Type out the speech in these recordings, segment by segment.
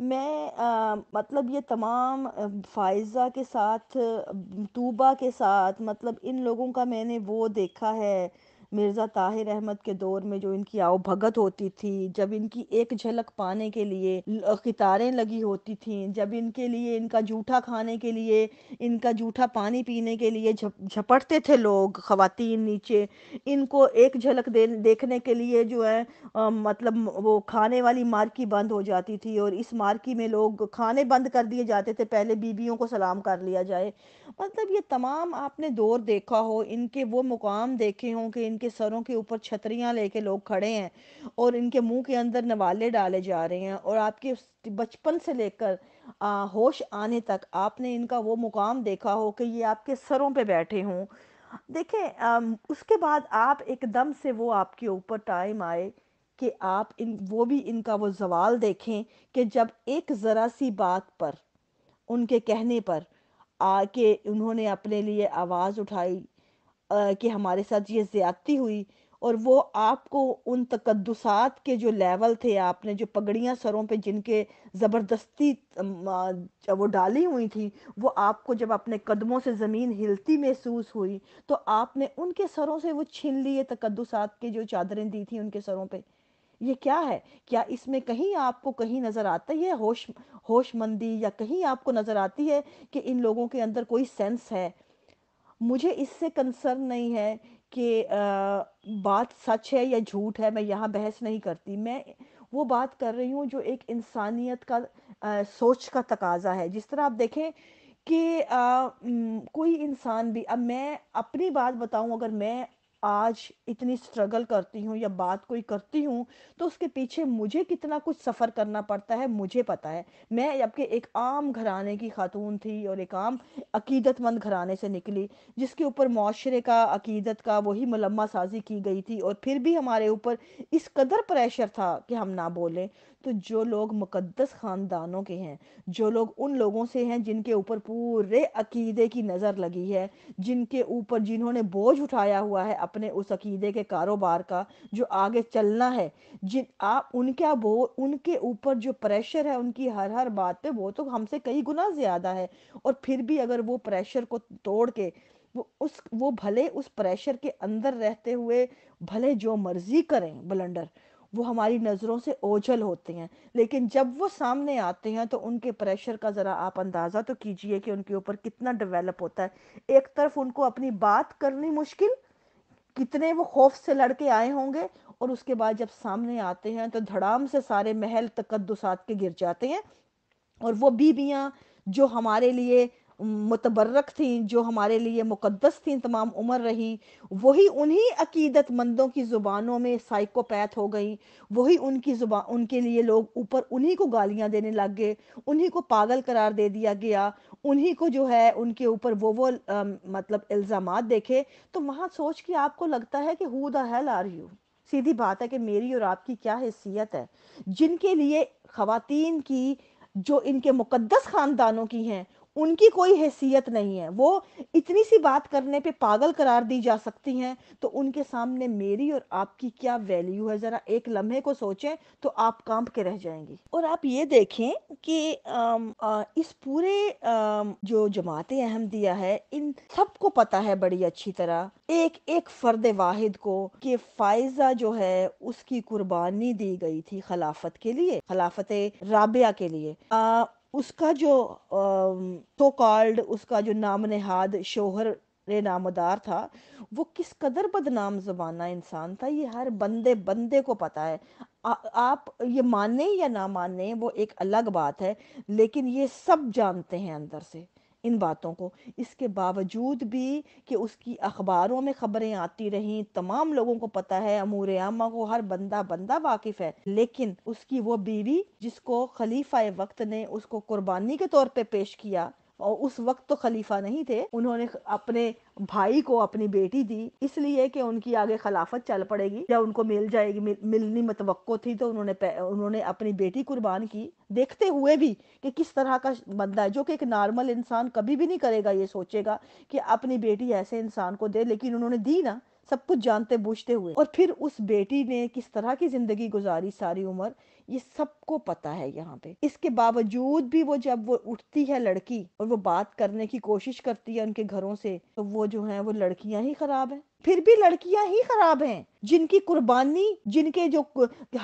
मैं आ, मतलब ये तमाम फायजा के साथ तूबा के साथ मतलब इन लोगों का मैंने वो देखा है मिर्ज़ा ताहिर अहमद के दौर में जो इनकी आवभगत होती थी जब इनकी एक झलक पाने के लिए कितारें लगी होती थी जब इनके लिए इनका जूठा खाने के लिए इनका जूठा पानी पीने के लिए झपटते थे लोग खातन नीचे इनको एक झलक दे, देखने के लिए जो है आ, मतलब वो खाने वाली मार्की बंद हो जाती थी और इस मार्की में लोग खाने बंद कर दिए जाते थे पहले बीबियों को सलाम कर लिया जाए मतलब ये तमाम आपने दौर देखा हो इनके वो मुकाम देखे हों कि इनके इनके सरों के ऊपर छतरियां लेके लोग खड़े हैं और इनके मुंह के अंदर नवाले डाले जा रहे हैं और आपके बचपन से लेकर होश आने तक आपने इनका वो मुकाम देखा हो कि ये आपके सरों पे बैठे हों देखें उसके बाद आप एकदम से वो आपके ऊपर टाइम आए कि आप इन वो भी इनका वो जवाल देखें कि जब एक ज़रा सी बात पर उनके कहने पर आके उन्होंने अपने लिए आवाज़ उठाई कि हमारे साथ ये ज़्यादती हुई और वो आपको उन तकदसात के जो लेवल थे आपने जो पगड़ियाँ सरों पे जिनके ज़बरदस्ती वो डाली हुई थी वो आपको जब अपने कदमों से ज़मीन हिलती महसूस हुई तो आपने उनके सरों से वो छीन लिए तकदसात के जो चादरें दी थी उनके सरों पे ये क्या है क्या इसमें कहीं आपको कहीं नज़र आता है होश होशमंदी या कहीं आपको नज़र आती है कि इन लोगों के अंदर कोई सेंस है मुझे इससे कंसर्न नहीं है कि बात सच है या झूठ है मैं यहाँ बहस नहीं करती मैं वो बात कर रही हूँ जो एक इंसानियत का आ, सोच का तकाजा है जिस तरह आप देखें कि आ, कोई इंसान भी अब मैं अपनी बात बताऊँ अगर मैं आज इतनी स्ट्रगल करती हूँ या बात कोई करती हूँ तो उसके पीछे मुझे कितना कुछ सफ़र करना पड़ता है मुझे पता है मैं जबकि एक आम घराने की खातून थी और एक आम अकीदतमंद घराने से निकली जिसके ऊपर माशरे का अकीदत का वही मलम्मा साजी की गई थी और फिर भी हमारे ऊपर इस कदर प्रेशर था कि हम ना बोलें तो जो लोग मुकदस ख़ानदानों के हैं जो लोग उन लोगों से हैं जिनके ऊपर पूरे अकीदे की नज़र लगी है जिनके ऊपर जिन्होंने बोझ उठाया हुआ है अपने उस अकीदे के कारोबार का जो आगे चलना है जिन आप उनके वो उनके ऊपर जो प्रेशर है उनकी हर हर बात पे वो तो हमसे कई गुना ज़्यादा है और फिर भी अगर वो प्रेशर को तोड़ के वो उस वो भले उस प्रेशर के अंदर रहते हुए भले जो मर्जी करें बलंडर वो हमारी नज़रों से ओझल होते हैं लेकिन जब वो सामने आते हैं तो उनके प्रेशर का ज़रा आप अंदाज़ा तो कीजिए कि उनके ऊपर कितना डेवलप होता है एक तरफ उनको अपनी बात करनी मुश्किल कितने वो खौफ से लड़के आए होंगे और उसके बाद जब सामने आते हैं तो धड़ाम से सारे महल तकदसात के गिर जाते हैं और वो बीबियाँ जो हमारे लिए मुतबर्रक थी जो हमारे लिए मुकद्दस थी तमाम उम्र रही वही उन्हीं अकीदतमंदों की ज़ुबानों में साइकोपैथ हो गई वही उनकी ज़ुबान उनके लिए लोग ऊपर उन्हीं को गालियां देने लग गए उन्हीं को पागल करार दे दिया गया उन्हीं को जो है उनके ऊपर वो वो आ, मतलब इल्ज़ाम देखे तो वहाँ सोच के आपको लगता है कि who the hell are you सीधी बात है कि मेरी और आपकी क्या हैसियत है जिनके लिए ख़वातीन की जो इनके मुकद्दस ख़ानदानों की हैं उनकी कोई हैसियत नहीं है वो इतनी सी बात करने पे पागल करार दी जा सकती हैं तो उनके सामने मेरी और आपकी क्या वैल्यू है ज़रा एक लम्हे को सोचें तो आप कांप के रह जाएंगी और आप ये देखें कि आम, आ, इस पूरे आम, जो जमात दिया है इन सबको पता है बड़ी अच्छी तरह एक एक फर्द वाहिद को कि फायजा जो है उसकी कुर्बानी दी गई थी खिलाफत के लिए खिलाफत राबिया के लिए आ, उसका जो तो कॉल्ड उसका जो नाम नहाद शोहर रे नामदार था वो किस कदर बदनाम जबाना इंसान था ये हर बंदे बंदे को पता है आ, आप ये माने या ना माने वो एक अलग बात है लेकिन ये सब जानते हैं अंदर से इन बातों को इसके बावजूद भी कि उसकी अखबारों में खबरें आती रहीं तमाम लोगों को पता है अमूर आमा को हर बंदा बंदा वाकिफ है लेकिन उसकी वो बीवी जिसको खलीफा वक्त ने उसको कुर्बानी के तौर पर पे पेश किया और उस वक्त तो खलीफा नहीं थे उन्होंने अपने भाई को अपनी बेटी दी इसलिए कि उनकी आगे खिलाफत चल पड़ेगी या उनको मिल जाएगी मिल, मिलनी मतवक्को थी तो उन्होंने उन्होंने अपनी बेटी कुर्बान की देखते हुए भी कि किस तरह का बंदा है जो कि एक नॉर्मल इंसान कभी भी नहीं करेगा ये सोचेगा कि अपनी बेटी ऐसे इंसान को दे लेकिन उन्होंने दी ना सब कुछ जानते बूझते हुए और फिर उस बेटी ने किस तरह की जिंदगी गुजारी सारी उम्र ये सबको पता है यहाँ पे इसके बावजूद भी वो जब वो उठती है लड़की और वो बात करने की कोशिश करती है उनके घरों से तो वो जो है वो लड़कियां ही खराब है फिर भी लड़कियां ही खराब हैं जिनकी कुर्बानी जिनके जो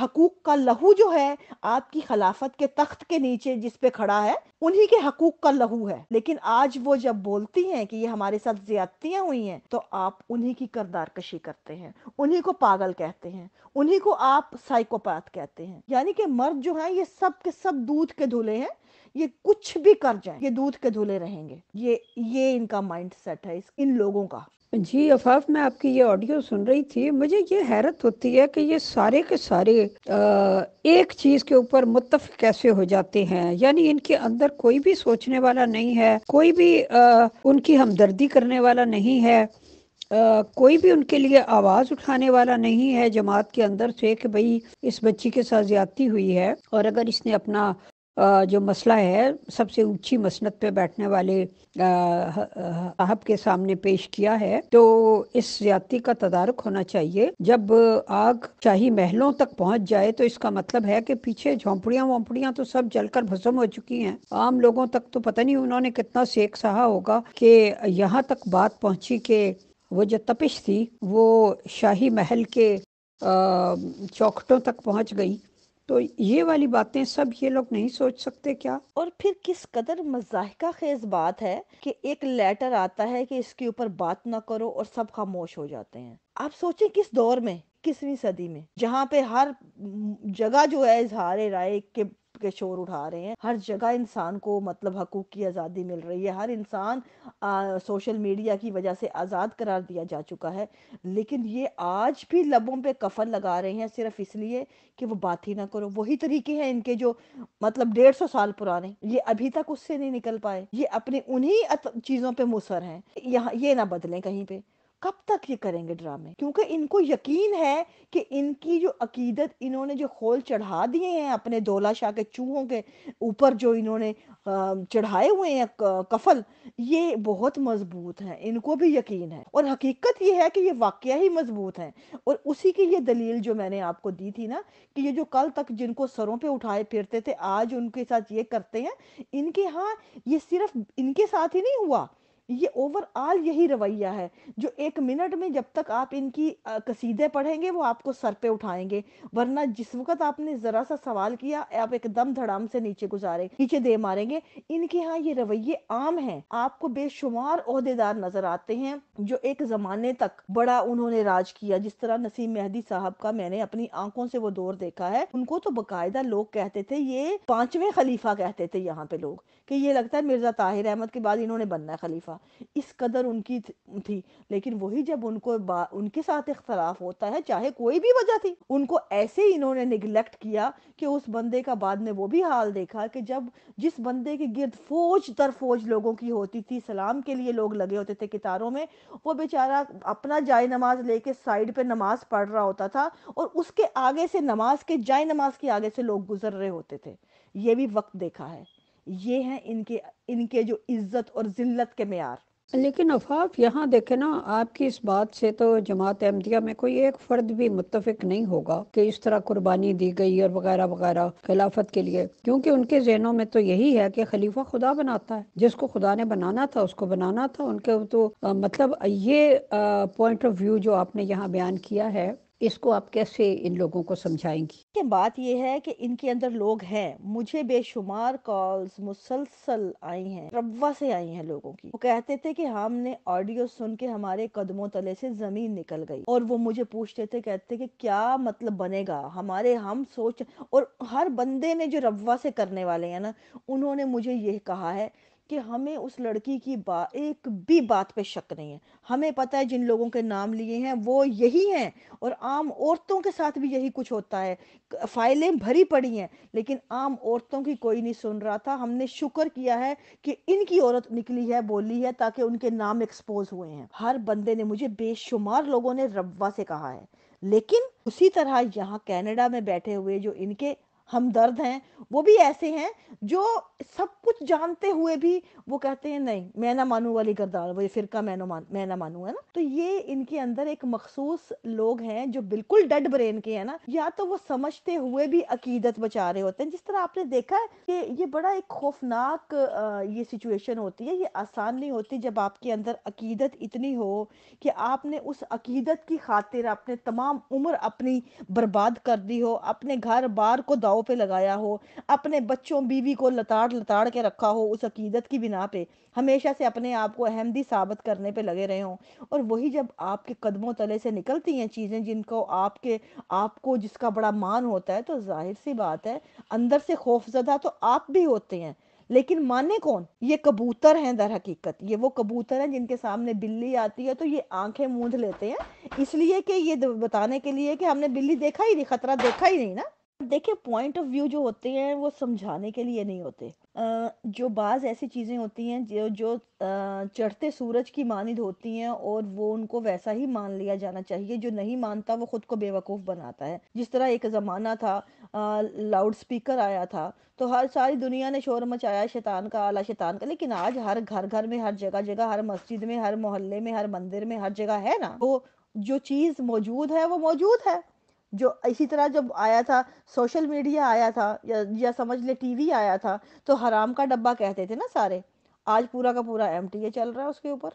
हकूक का लहू जो है आपकी खिलाफत के तख्त के नीचे जिस पे खड़ा है उन्हीं के हकूक का लहू है लेकिन आज वो जब बोलती हैं कि ये हमारे साथ ज्यादतियां हुई हैं तो आप उन्हीं की करदार कशी करते हैं उन्हीं को पागल कहते हैं उन्हीं को आप साइकोपैथ कहते हैं यानी कि मर्द जो है ये सब के सब दूध के धुले हैं ये कुछ भी कर जाए ये दूध के धुले रहेंगे ये ये इनका माइंड सेट है इस इन लोगों का जी अफाफ मैं आपकी ये ऑडियो सुन रही थी मुझे ये हैरत होती है कि ये सारे के सारे एक चीज के ऊपर मुतफ कैसे हो जाते हैं यानी इनके अंदर कोई भी सोचने वाला नहीं है कोई भी उनकी हमदर्दी करने वाला नहीं है कोई भी उनके लिए आवाज़ उठाने वाला नहीं है जमात के अंदर से कि भाई इस बच्ची के साथ ज्यादती हुई है और अगर इसने अपना जो मसला है सबसे ऊंची मसनत पे बैठने वाले साहब के सामने पेश किया है तो इस ज्यादा का तदारक होना चाहिए जब आग शाही महलों तक पहुंच जाए तो इसका मतलब है कि पीछे झोंपड़ियां वोंपड़ियां तो सब जलकर भस्म हो चुकी हैं आम लोगों तक तो पता नहीं उन्होंने कितना सेक सहा होगा कि यहाँ तक बात पहुंची कि वो जो तपिश थी वो शाही महल के चौखटों तक पहुंच गई तो ये वाली बातें सब ये लोग नहीं सोच सकते क्या और फिर किस कदर मजाक खेज बात है कि एक लेटर आता है कि इसके ऊपर बात ना करो और सब खामोश हो जाते हैं आप सोचें किस दौर में किसवीं सदी में जहाँ पे हर जगह जो है इजहार राय के के शोर उठा रहे हैं हर जगह इंसान को मतलब हकूक की आज़ादी मिल रही है हर इंसान सोशल मीडिया की वजह से आज़ाद करार दिया जा चुका है लेकिन ये आज भी लबों पे कफन लगा रहे हैं सिर्फ इसलिए कि वो बात ही ना करो वही तरीके हैं इनके जो मतलब डेढ़ सौ साल पुराने ये अभी तक उससे नहीं निकल पाए ये अपने उन्हीं चीज़ों पर मुसर हैं यहाँ ये ना बदलें कहीं पर कब तक ये करेंगे ड्रामे क्योंकि इनको यकीन है कि इनकी जो अकीदत इन्होंने जो खोल चढ़ा दिए हैं अपने दौला शाह के चूहों के ऊपर जो इन्होंने चढ़ाए हुए हैं कफल ये बहुत मजबूत हैं इनको भी यकीन है और हकीकत ये है कि ये वाकया ही मजबूत हैं और उसी की ये दलील जो मैंने आपको दी थी ना कि ये जो कल तक जिनको सरों पे उठाए फिरते थे आज उनके साथ ये करते हैं इनके यहाँ ये सिर्फ इनके साथ ही नहीं हुआ ये ओवरऑल यही रवैया है जो एक मिनट में जब तक आप इनकी कसीदे पढ़ेंगे वो आपको सर पे उठाएंगे वरना जिस वक्त आपने ज़रा सा सवाल किया आप एकदम धड़ाम से नीचे गुजारे नीचे दे मारेंगे इनके यहाँ ये रवैये आम हैं आपको बेशुमार नजर आते हैं जो एक जमाने तक बड़ा उन्होंने राज किया जिस तरह नसीम मेहदी साहब का मैंने अपनी आंखों से वो दौर देखा है उनको तो बाकायदा लोग कहते थे ये पांचवें खलीफा कहते थे यहाँ पे लोग कि ये लगता है मिर्जा ताहिर अहमद के बाद इन्होंने बनना है खलीफा इस कदर उनकी थी लेकिन वही जब उनको उनके साथ इख्तलाफ होता है चाहे कोई भी वजह थी उनको ऐसे ही इन्होंने निगलेक्ट किया कि उस बंदे का बाद में वो भी हाल देखा कि जब जिस बंदे के गिर्द फौज दर फौज लोगों की होती थी सलाम के लिए लोग लगे होते थे कितारों में वो बेचारा अपना जाय नमाज लेके साइड पे नमाज पढ़ रहा होता था और उसके आगे से नमाज के जाय नमाज के आगे से लोग गुजर रहे होते थे ये भी वक्त देखा है ये हैं इनके इनके जो इज्जत और जिल्लत के मैार लेकिन अफाफ यहाँ देखे ना आपकी इस बात से तो जमात अहमदिया में कोई एक फर्द भी मुतफिक नहीं होगा कि इस तरह कुर्बानी दी गई और वगैरह वगैरह खिलाफत के लिए क्योंकि उनके जहनों में तो यही है कि खलीफा खुदा बनाता है जिसको खुदा ने बनाना था उसको बनाना था उनके तो आ, मतलब ये पॉइंट ऑफ व्यू जो आपने यहाँ बयान किया है इसको आप कैसे इन लोगों को समझाएंगी कि बात यह है कि इनके अंदर लोग हैं मुझे बेशुमार कॉल्स मुसलसल आई हैं रब्बा से आई हैं लोगों की वो कहते थे कि हमने ऑडियो सुन के हमारे कदमों तले से जमीन निकल गई और वो मुझे पूछते थे कहते कि क्या मतलब बनेगा हमारे हम सोच और हर बंदे ने जो रब्बा से करने वाले हैं ना उन्होंने मुझे यह कहा है कि हमें उस लड़की की बात एक भी बात पे शक नहीं है हमें पता है जिन लोगों के नाम लिए हैं वो यही हैं और आम औरतों के साथ भी यही कुछ होता है फाइलें भरी पड़ी हैं लेकिन आम औरतों की कोई नहीं सुन रहा था हमने शुक्र किया है कि इनकी औरत निकली है बोली है ताकि उनके नाम एक्सपोज हुए हैं हर बंदे ने मुझे बेशुमार लोगों ने रब्बा से कहा है लेकिन उसी तरह यहाँ कनाडा में बैठे हुए जो इनके हमदर्द हैं वो भी ऐसे हैं जो सब कुछ जानते हुए भी वो कहते हैं नहीं मैं ना मानू वाली गर्दार वो फिर मैं ना मान मैं ना मानू है ना तो ये इनके अंदर एक मखसूस लोग हैं जो बिल्कुल डेड ब्रेन के हैं ना या तो वो समझते हुए भी अकीदत बचा रहे होते हैं जिस तरह आपने देखा है कि ये बड़ा एक खौफनाक ये सिचुएशन होती है ये आसान नहीं होती जब आपके अंदर अकीदत इतनी हो कि आपने उस अकीदत की खातिर आपने तमाम उम्र अपनी बर्बाद कर दी हो अपने घर बार को दाव दाव पे लगाया हो अपने बच्चों बीवी को लताड़ लताड़ के रखा हो उस अकीदत की बिना पे हमेशा से अपने आप को अहमदी साबित करने पे लगे रहे हों और वही जब आपके कदमों तले से निकलती हैं चीज़ें जिनको आपके आपको जिसका बड़ा मान होता है तो जाहिर सी बात है अंदर से खौफजदा तो आप भी होते हैं लेकिन माने कौन ये कबूतर हैं दर हकीकत ये वो कबूतर हैं जिनके सामने बिल्ली आती है तो ये आंखें मूंद लेते हैं इसलिए कि ये बताने के लिए कि हमने बिल्ली देखा ही नहीं खतरा देखा ही नहीं ना देखिए पॉइंट ऑफ व्यू जो होते हैं वो समझाने के लिए नहीं होते जो बाज़ ऐसी चीज़ें होती हैं जो जो चढ़ते सूरज की मानद होती हैं और वो उनको वैसा ही मान लिया जाना चाहिए जो नहीं मानता वो ख़ुद को बेवकूफ़ बनाता है जिस तरह एक ज़माना था लाउड स्पीकर आया था तो हर सारी दुनिया ने शोर मचाया शैतान का आला शैतान का लेकिन आज हर घर घर में हर जगह जगह हर मस्जिद में हर मोहल्ले में हर मंदिर में हर जगह है ना वो जो चीज़ मौजूद है वो मौजूद है जो इसी तरह जब आया था सोशल मीडिया आया था या, या समझ ले टीवी आया था तो हराम का डब्बा कहते थे ना सारे आज पूरा का पूरा एम चल रहा है उसके ऊपर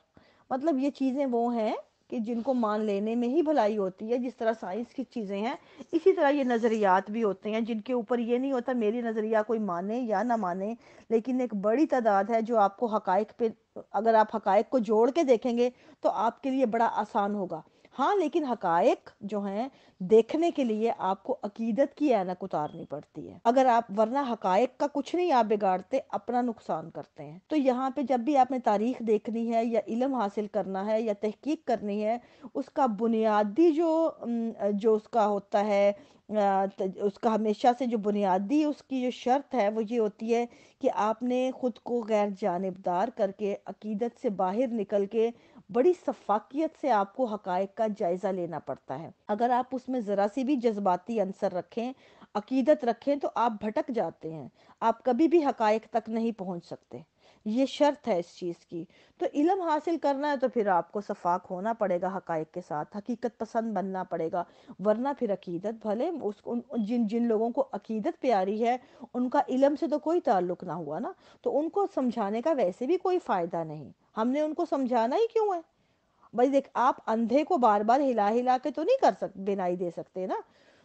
मतलब ये चीज़ें वो हैं कि जिनको मान लेने में ही भलाई होती है जिस तरह साइंस की चीज़ें हैं इसी तरह ये नज़रियात भी होते हैं जिनके ऊपर ये नहीं होता मेरी नज़रिया कोई माने या ना माने लेकिन एक बड़ी तादाद है जो आपको हकायक पे अगर आप हकायक को जोड़ के देखेंगे तो आपके लिए बड़ा आसान होगा हाँ लेकिन हकायक जो हैं देखने के लिए आपको अकीदत की ऐनक उतारनी पड़ती है अगर आप वरना हकायक का कुछ नहीं आप बिगाड़ते अपना नुकसान करते हैं तो यहाँ पे जब भी आपने तारीख देखनी है या इलम हासिल करना है या तहकीक करनी है उसका बुनियादी जो जो उसका होता है उसका हमेशा से जो बुनियादी उसकी जो शर्त है वो ये होती है कि आपने ख़ुद को गैर जानबदार करके अकीदत से बाहर निकल के बड़ी शफाकियत से आपको हकायक का जायज़ा लेना पड़ता है अगर आप उसमें ज़रा सी भी जज्बाती अंसर रखें अकीदत रखें तो आप भटक जाते हैं आप कभी भी हकायक तक नहीं पहुंच सकते ये शर्त है इस चीज़ की तो इलम हासिल करना है तो फिर आपको शफाक होना पड़ेगा हकायक के साथ हकीकत पसंद बनना पड़ेगा वरना फिर अकीदत भले उस उन, जिन जिन लोगों को अकीदत प्यारी है उनका इलम से तो कोई ताल्लुक ना हुआ ना तो उनको समझाने का वैसे भी कोई फ़ायदा नहीं हमने उनको समझाना ही क्यों है भाई देख आप अंधे को बार बार हिला हिला के तो नहीं कर सकते बिनाई दे सकते ना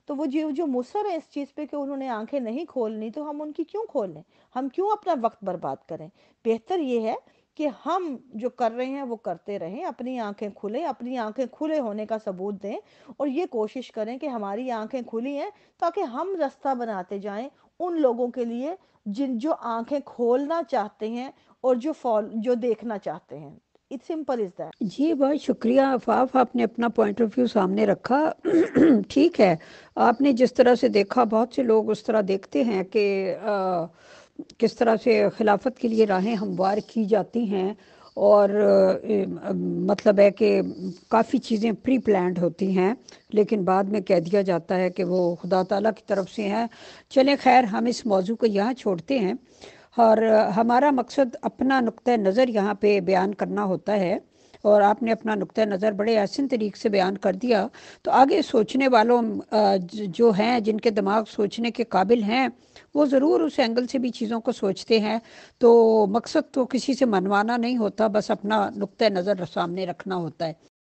तो वो जो जो मुसर है इस चीज़ पे कि उन्होंने आंखें नहीं खोलनी तो हम उनकी क्यों खोलें हम क्यों अपना वक्त बर्बाद करें बेहतर ये है कि हम जो कर रहे हैं वो करते रहें अपनी आंखें खुलें अपनी आंखें खुले होने का सबूत दें और ये कोशिश करें कि हमारी आंखें खुली हैं ताकि हम रास्ता बनाते जाएं उन लोगों के लिए जिन जो आंखें खोलना चाहते हैं और जो फॉल जो देखना चाहते हैं इट सिंपल इज दैट जी बहुत शुक्रिया आफाफ आपने अपना पॉइंट ऑफ व्यू सामने रखा ठीक है आपने जिस तरह से देखा बहुत से लोग उस तरह देखते हैं कि किस तरह से खिलाफत के लिए राहें हमवार की जाती हैं और मतलब है कि काफ़ी चीज़ें प्री प्लान होती हैं लेकिन बाद में कह दिया जाता है कि वो खुदा ताला की तरफ से हैं चलें खैर हम इस मौजू को यहाँ छोड़ते हैं और हमारा मकसद अपना नुक़ नज़र यहाँ पे बयान करना होता है और आपने अपना नुक़ नज़र बड़े आसन तरीक़ से बयान कर दिया तो आगे सोचने वालों जो हैं जिनके दिमाग सोचने के काबिल हैं वो ज़रूर उस एंगल से भी चीज़ों को सोचते हैं तो मकसद तो किसी से मनवाना नहीं होता बस अपना नुक़ नज़र सामने रखना होता है